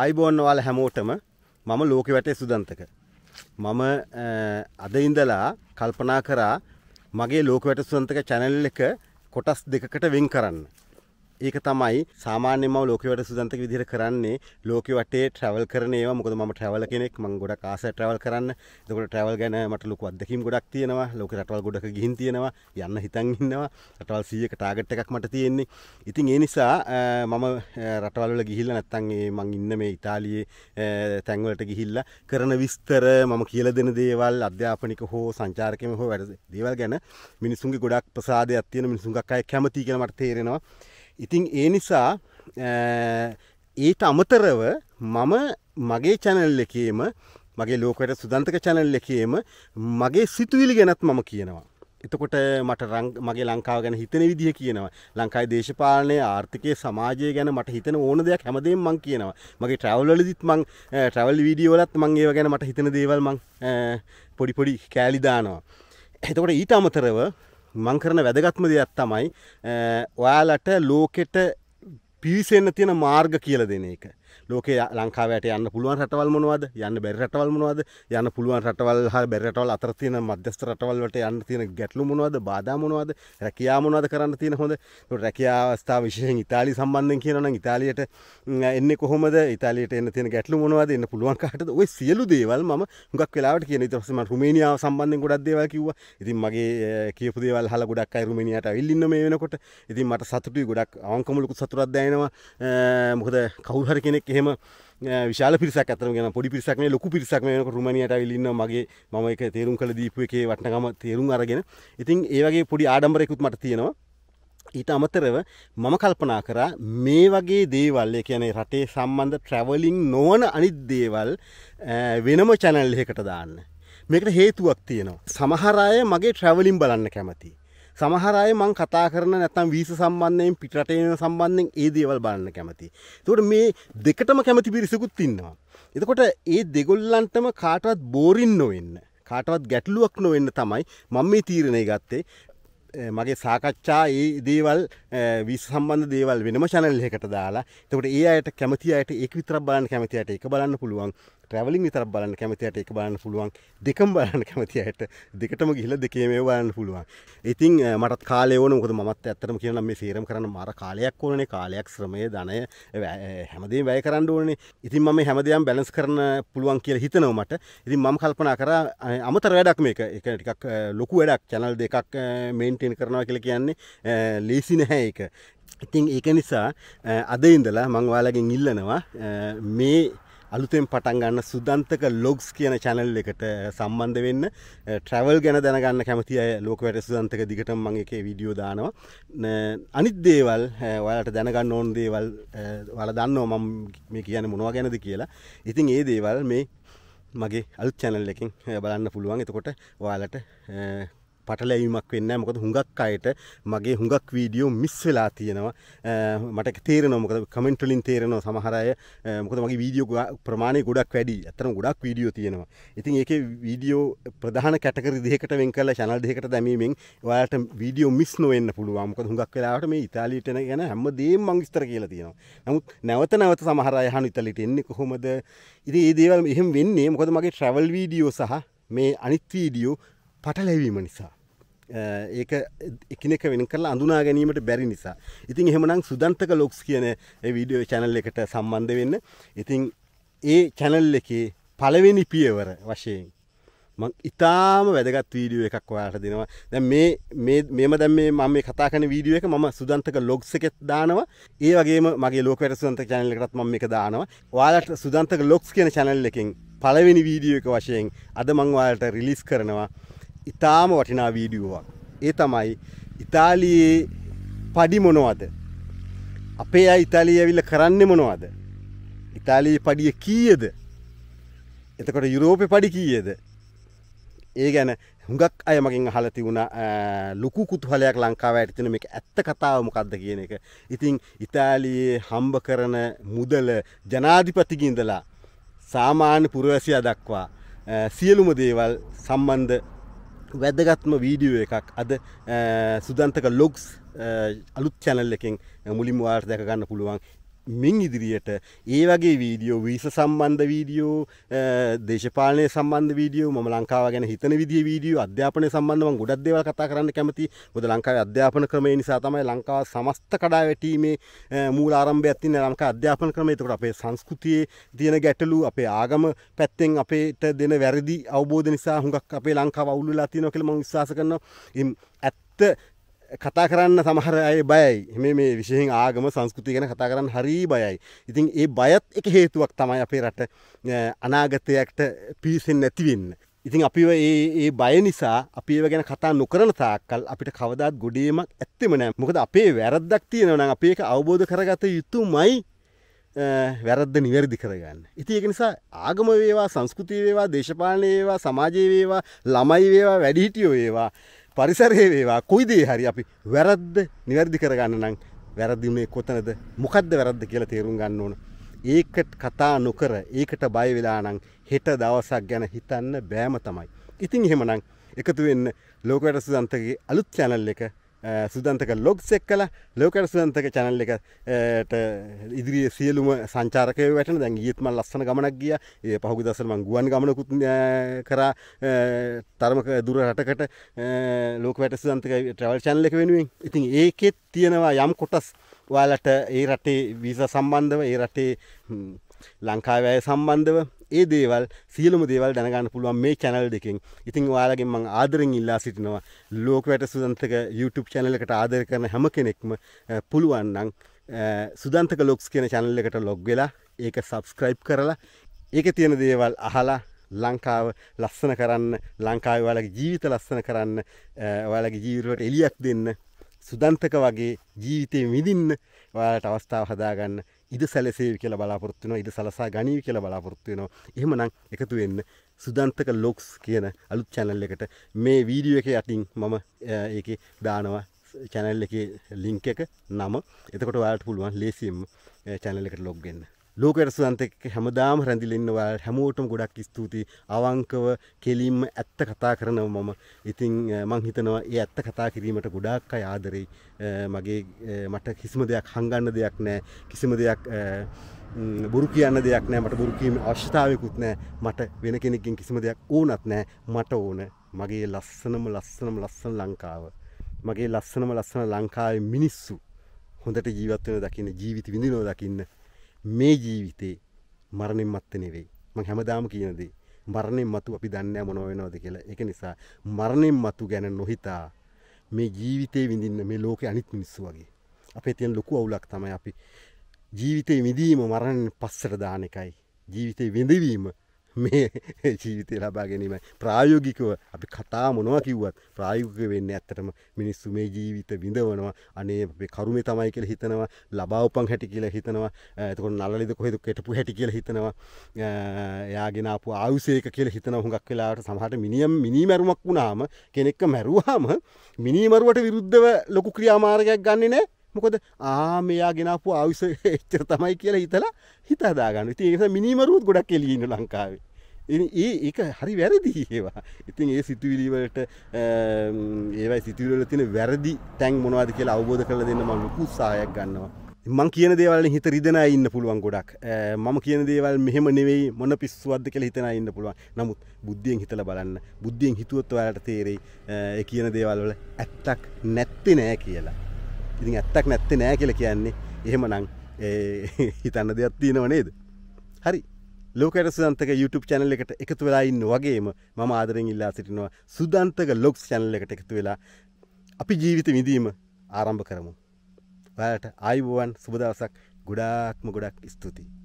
ආයිබෝන් වාල හැමෝටම මම ලෝක වැටේ සුදන්තක. මම අද ඉඳලා කල්පනා කරා මගේ ලෝක වැට සුදන්තක චැනල් එක කොටස් දෙකකට වෙන් කරන්න. ඒක තමයි සාමාන්‍යම ලෝකවට සුදන්තක විදිහට කරන්නේ ලෝක වටේ ට්‍රවල් කරන ඒවා මොකද මම ට්‍රවල් කෙනෙක් මං ගොඩක් ආස ට්‍රවල් කරන්න එතකොට ට්‍රවල් ගැන මට ලොකු අත්දැකීම් ගොඩක් තියෙනවා ලෝක රටවල් ගොඩක ගිහින් තියෙනවා යන්න හිතන් ඉන්නවා රටවල් 100ක ටාගට් එකක් මට තියෙන්නේ ඉතින් ඒ නිසා මම රටවල් වල ගිහිල්ලා නැත්තම් ඒ මං ඉන්න මේ ඉතාලියේ තැන් වලට ගිහිල්ලා කරන විස්තර මම කියලා දෙන දේවල් අධ්‍යාපනික හෝ සංචාරකෙම හෝ වැඩ දේවල් ගැන මිනිසුන්ගේ ගොඩක් ප්‍රසාදයක් තියෙන මිනිසුන්ගක් අය කැමතියි කියලා මට තේරෙනවා ඉතින් ඒ නිසා ඊට අමතරව මම මගේ චැනල් එකේම මගේ ලෝකට සුදන්තක චැනල් එකේම මගේ සිතුවිලි ගැනත් මම කියනවා. එතකොට මට මගේ ලංකාව ගැන හිතන විදිහ කියනවා ලංකායි දේශපාලනය ආර්ථිකය සමාජය ගැන මට හිතන ඕන දෙයක් හැමදේ මං කියනවා මගේ ට්‍රවල්ලදිත් මං ට්‍රවල් විඩියෝලත් මං ඒව ගැන මට හිතන දේවල් මං පොඩිපොඩි කෑලිදානවා. එතකොට ඊට අමතරව මං කරන වැදගත්ම දෙයක් තමයි ඔයාලට ලෝකෙට පිවිසෙන්න තියෙන මාර්ග කියලා දෙන එක. ලෝකේ ලංකාවට යන්න පුළුවන් රටවල් මොනවද යන්න බැරි රටවල් මොනවද යන්න පුළුවන් රටවල් හා බැරි රටවල් අතර තියෙන මධ්‍යස්ථ රටවල් වලට යන්න තියෙන ගැටලු මොනවද බාධා මොනවද රැකියාව මොනවද කරන්න තියෙන හොඳ ඒකට රැකියාව අවස්ථා විශේෂයෙන් ඉතාලිය සම්බන්ධයෙන් කියනවා නම් ඉතාලියට එන්නේ කොහොමද ඉතාලියට එන්න තියෙන ගැටලු මොනවද එන්න පුළුවන් කාටද ওই සියලු දේවල් මම හුඟක් වෙලාවට කියන ඊට පස්සේ මම රුමේනියාව සම්බන්ධයෙන් ගොඩක් දේවල් කිව්වා ඉතින් මගේ කියපු දේවල් අහලා ගොඩක් අය රුමේනියාවට ඇවිල්ලා ඉන්න මේ වෙනකොට ඉතින් මට සතුටුයි ගොඩක් අවංකමුලුකුත් සතුටක් දැනෙනවා මොකද කවුරු හරි කෙනෙක් දෙනෙක් එහෙම විශාල පිරිසක් ඇතරම ගෙන පොඩි පිරිසක් මේ ලොකු පිරිසක් මේ වෙනකොට රුමනියට ආවිල්ලා ඉන්නවා මගේ මම ඒක තේරුම් කළ දීපු එකේ වටනකම තේරුම් අරගෙන ඉතින් ඒ වගේ පොඩි ආඩම්බරයකුත් මට තියෙනවා ඊට අමතරව මම කල්පනා කරා මේ වගේ දේවල් ඒ කියන්නේ රටේ සම්බන්ධ ට්‍රැවලින් නොවන අනිත් දේවල් වෙනම channel එකකට දාන්න මේකට හේතුවක් තියෙනවා සමහර අය මගේ ට්‍රැවලින් බලන්න කැමතියි සමහරය මං කතා කරන නැතම් වීස සම්බන්ධයෙන් පිටරටේම සම්බන්ධයෙන් ඒ දේවල් බලන්න කැමති. තකට මේ දෙකටම කැමති පිරිසකුත් ඉන්නවා. එතකොට ඒ දෙගොල්ලන්ටම කාටවත් බෝරින් නොවෙන්න කාටවත් ගැටලුවක් නොවෙන්න තමයි මං මේ තීරණය ගත්තේ මගේ සාකච්ඡා ඒ දේවල් විස් සම්බන්ධ දේවල් වෙනම චැනල්හකට දාලා තකට ඒ අයට කැමති අයට එක් විතර බලන්න කැමති අයට එක බලන්න පුළුවන් ට්‍රැවලින් විතර බලන්න කැමතියට එක බලන්න පුළුවන් දෙකම් බලන්න කැමතියට දෙකටම ගිහිල දෙකේ මේ බලන්න පුළුවන් ඉතින් මටත් කාලය ඕන මුොද මත් ඇතරම කියන මේ සේරම් කරන්න මර කාලයක් ඕනේ කාලයක් ශ්‍රමය ධනය හැමදේ වැය කරන්න ඕනේ ඉතින් මම හැමදයම් බැලස් කරන පුළුවන් කියල හිතනව මට ඉතින් මම කල්පනා කර අමතර වැඩක් මේක එක ටිකක් ලොකු වැඩක් චැනල් දෙකක් මේන්ටෙන් කරනවා කියල කියන්නේ ලේසි නැහැ එක ඉතින් ඒක නිසා අද ඉඳලා මං ඔයාලගෙන් ඉල්ලනවා මේ අලුතෙන් පටන් ගන්න සුදන්තක ලොග්ස් කියන චැනල් එකට eh, සම්බන්ධ වෙන්න ට්‍රැවල් eh, ගැන දැනගන්න කැමති අය ලෝක වැට සුදන්තක දිගට මං එක විඩියෝ දානවා අනිත් දේවල් eh, ඔයාලට දැනගන්න ඕන් දේවල් වල දන්නවා මම මේ කියන මොනවා ගැනද කියලා ඉතින් ඒ දේවල් මේ මගේ අලුත් චැනල් එකින් බලන්න පුළුවන් එතකොට ඔයාලට පටලැවීමක් වෙන්න මොකද හුඟක් අයට මගේ හුඟක් වීඩියෝ මිස් වෙලා තියෙනවා මට තේරෙනවා මොකද කමෙන්ට් වලින් තේරෙනවා සමහර අය මොකද මගේ වීඩියෝ ප්‍රමාණය ගොඩක් වැඩි අතරම ගොඩක් වීඩියෝ තියෙනවා ඉතින් ඒකේ වීඩියෝ ප්‍රධාන කැටගරි දෙකකට වෙන් කරලා channel දෙකකට දැමීමෙන් ඔයාලට වීඩියෝ මිස් නොවෙන්න පුළුවන් මොකද හුඟක් වෙලාවට මේ ඉතාලියට යන ගැන හැමදේම මම විස්තර කියලා තියෙනවා නමුත් නැවත නැවත සමහර අය අහන ඉතාලියට එන්නේ කොහොමද ඉතින් ඒ දේවල් එහෙම වෙන්නේ මොකද මගේ ට්‍රැවල් වීඩියෝ සහ මේ අනිත් වීඩියෝ පටලැවීම නිසා ඒක එකනෙක වෙන කරලා අඳුනා ගැනීමට බැරි නිසා ඉතින් එහෙමනම් සුදන්තක ලොක්ස් කියන වීඩියෝ චැනල් එකට සම්බන්ධ වෙන්න ඉතින් ඒ චැනල් එකේ පළවෙනි පියවර වශයෙන් මං ඉතාම වැදගත් වීඩියෝ එකක් ඔයාට දෙනවා දැ මේම දැම් මේ මම කතා කන වීඩියෝ එක ම සුදන්තක ලොග්ස එකෙත් දානවා ඒ වගේ මගේ ලෝකට සුන්ත චැනලකටත් මම එක දානවා වාලට සුදන්තක ලොක්ස් කියන චැනල් එකින් පළවෙනි වීඩියෝ එක වශයෙන් අද මංවාලට රිලිස් කරනවා ඉතාම වටිනා වීඩියුවක්. ඒ තමයි ඉතාලියේ පඩි මොනවද. අපේ අයි ඉතාලිය ඇවිල්ල කරන්න මොනවද. ඉතාලයේ පඩිය කීයද. එතකොට යුරෝපය පඩි කීයද. ඒ ගැන හුඟක් අය මගින් හලති වුණ ලොකු කුතුහලයක් ලංකාව ඇතින මේ ඇත්ත කතාව මොකක්ද කියන එක. ඉතිං ඉතාලියේ හම්බ කරන මුදල ජනාධිපතිගින්දලා සාමාන්‍ය පුරවැසිය දක්වා සියලුම දේවල් සම්බන්ධ වැදගත්ම වීඩියෝ එකක් අද සුදන්තක ලොග්ස් අලුත් චැනල් එකින් මුලින් වාර්ත දැකගන්න පුළුවන් මින් ඉදිරියට ඒ වගේ වීඩියෝ වීස සම්බන්ධ වීඩියෝ දේශපාලනය සම්බන්ධ වීඩියෝ ම ලංකාව ගැන හිතන විදි වීඩියෝ අධ්‍යාපන සම්බන්ධම ගොඩක් දෙව කතා කරන්න කැමති බොද ලංකාව අධ්‍යාපන ක්‍රමය නිසා තමයි ලංකාව සමස්ත කඩා වැටීමේ මූල ආරම්භ ඇතින ලංකා අධ්‍යාපන ක්‍රමයතකට අපේ සංස්කෘතියේ තියෙන ගැටලු අපේ ආගම පැත්තෙන් අපේට දෙන වැරදි අවබෝධ නිසා හුඟක් අපේ ලංකාව අවුල්ලලා තියෙනවා කියලා මම විශ්වාස කරනවා ඇත්ත කතා කරන්න සමහර අය බයයි මේ මේ විශයෙන් ආගම සංස්කෘති ගැන කතා කරන්න හරී බයයි. ඉතින් ඒ බයත් එක හේතුවක් තමයි අපේ රට අනාගතයක්ට පිරිසෙන් නැතිවෙන්න. ඉතින් අපිව ඒ බය නිසා අපිව ගැන කතා නොකරන තාක්කල් අපිට කවදාත් ගොඩීමක් ඇත්තෙම නෑ මොකද අපේ වැරද්දක් තියෙනවන අපේ එක අවබෝධ කරගත යුතු මයි වැරද්ද නිවැරදි කරගන්න. ඉති ඒක නිසා ආගම වේවා සංස්කෘතිය වේවා දේශපාලනය වේවා සමාජය වේවා ළමයි වේවා වැඩිහිටියෝ වේවා පරිසරයේ වේවා කොයි දේ හරි අපි වැරද්ද නිවැරදි කරගන්න නම් වැරදි මේ කොතනද මොකද්ද වැරද්ද කියලා තේරුම් ගන්න ඕන. ඒකට කතා නොකර ඒකට බය වෙලා නම් හෙට දවසක් ගැන හිතන්න බෑම තමයි. ඉතින් එහෙමනම් එකතු වෙන්න ලෝක වැඩසටහනගේ අලුත් channel එක සුදන්තක ලොග්ස් එක් කලා ලෝකට සුදන්තක චැනල් එකට ඉදිරි සියලුම සංචාරකය වැටන දැන් ගීත්ම ලස්සන ගමනක් ගිය ඒ පහුගු දසරමං ගුවන් ගමනකුත් කරා තර්මක දුර රටකට ලෝක වැට සුදන්තක ට්‍රවල් චැනල එක වෙනුවෙන් ඉතින් ඒකෙත් තියෙනවා යම් කොටස් ඔයාලට ඒ රටේ වීස සම්බන්ධව ඒ රටේ ලංකාවෑය සම්බන්ධව ඒ දේවල් සියලුම දේවල් දැනගන්න පුළුවන් මේ චැනල් දෙකෙන් ඉතින් ඔයාලගෙන් මං ආදරෙන් ඉල්ලා සිටිනවා ලෝකවැට සුදන්තක YouTube channel එකට ආදර කරන හැම කෙනෙක්ම පුළුවන් නම් සුදන්තක ලොක්ස් කියන channel එකට log වෙලා ඒක subscribe කරලා ඒකේ තියෙන දේවල් අහලා ලංකාව ලස්සන කරන්න ලංකාවේ ඔයාලගේ ජීවිත ලස්සන කරන්න ඔයාලගේ ජීවිතවලට එළියක් දෙන්න සුදන්තක වගේ ජීවිතේ විඳින්න ඔයාලට අවස්ථාව හදාගන්න ඉද සැලසේවි කියලා බලාපොරොත්තු වෙනවා ඉද සලසා ගනීවි කියලා බලාපොරොත්තු වෙනවා එහෙමනම් එකතු වෙන්න සුදන්තක ලොක්ස් කියන අලුත් channel එකට මේ වීඩියෝ එකේ අතින් මම ඒකේ දානවා channel එකේ link එක නම එතකොට ඔයාලට පුළුවන් ලේසියෙන්ම channel එකට log වෙන්න ලෝකට සුවන්තක හැමදාම රැඳිලෙන්නවල් හැමෝටම ගොඩක් ස්තුති අවංකව කෙලින්ම ඇත්ත කතා කරනව මම ඉතිං මං හිතනවා ඒ ඇත්ත කතා කිරීමට ගොඩක් අය ආදරෙයි මගේ මට කිසිම දෙයක් හංගන්න දෙයක් නෑ කිසිම දෙයක් බුරු කියන්න දෙයක් නෑ මට බුරුකීම අවශ්‍යතාවයකුත් නෑ මට වෙන කෙනෙකින් කිසිම දෙයක් ඕනත් නෑ මට ඕන මගේ ලස්සනම ලස්සනම ලස්සන ලංකාව මගේ ලස්සනම ලස්සන ලංකාවේ මිනිස්සු හොඳට ජීවත්වෙන දකින්න ජීවිත විඳිනෝ දකින්න මේ ජීවිතේ මරණින් මත්ත නෙවෙයි මං හැමදාම කියනදේ මරණින් මතු අපි දන්න මොනව වෙනවද කියලා එක නිසා මරණින් මතු ගැන නොහිතා මේ ජීවිතේ විඳින්න මේ ලෝක අනිත් මිනිස්සු වගේ අපේ තියෙන ලොකු අවුලක් තමයි අපි ජීවිතේ විඳීම මරණින් පස්සට දාන එකයි ජීවිතේ විඳවීම මේ ජීවිතය ලබා ගැනීමයි ප්‍රායෝගිකව අපි කතා මොනවා කිව්වත් ප්‍රායෝගික වෙන්නේ ඇත්තටම මිනිස්සු මේ ජීවිත විඳවනවා අනේ අපේ කරුමේ තමයි කියලා හිතනවා ලබා උපන් හැටි කියලා හිතනවා එතකොට නලලෙද කොහෙද කෙටපු හැටි කියලා හිතනවා එයාගෙන ආපු ආයුෂයක කියලා හිතනවා හුඟක් වෙලාවට සමහරට මිනියම් මිනී මැරුමක් වුණාම කෙනෙක්ව මැරුවාම මිනී මරුවට විරුද්ධව ලොකු ක්‍රියාමාර්ගයක් ගන්නෙ නැහැ මොකද ආ මෙයා ගෙනපු ආවිස එච්චර තමයි කියලා හිතලා හිත හදාගන්න ඉතින් ඒ මිනිමරුත් ගොඩක් එළිය ඉන්න ලංකාවේ ඒ ඒක හරි වැරදි ඒවා ඉතින් ඒ සිතුවිලිවලට ඒවයි සිතුවිලල තින වැරදි තැන් මොනවාද කියලා අවබෝධ කරලා දෙන්න මම ලොකු උත්සාහයක් ගන්නවා මං කියන දේවල් හිත රිදෙන ඉන්න පුළුවන් ගොඩක් මම කියන දේවල් මෙහෙම නෙවෙයි මොන පිස්සුවද්ද කියලා හිතන ඉන්න පුළුවන් නමුත් බුද්ධියෙන් හිතලා බලන්න බුද්ධියෙන් හිතුවොත් ඔයාලට තේරෙයි ඒ කියන දේවල් වල ඇත්තක් නැත්තේ නෑ කියලා ඉතින් ඇත්තක් නැත්තේ නෑ කියල කියන්නේ එහෙම නං හිතන්න දෙයක් තියෙනව නේද හරි ලෝකට සුදන්තක YouTube චැනල එකට එකතු වෙලා ඉන්න වගේම මම ආදරෙන් ඉල්ලා සිටිනවා සුදන්තක ලොක්ස් චැනල එකට එකතු වෙලා අපි ජීවිත විඳීම ආරම්භ කරමු. ඔයාලට ආයුබෝවන් සුබදවසක් ගොඩාක්ම ගොඩක් ස්තුතියි.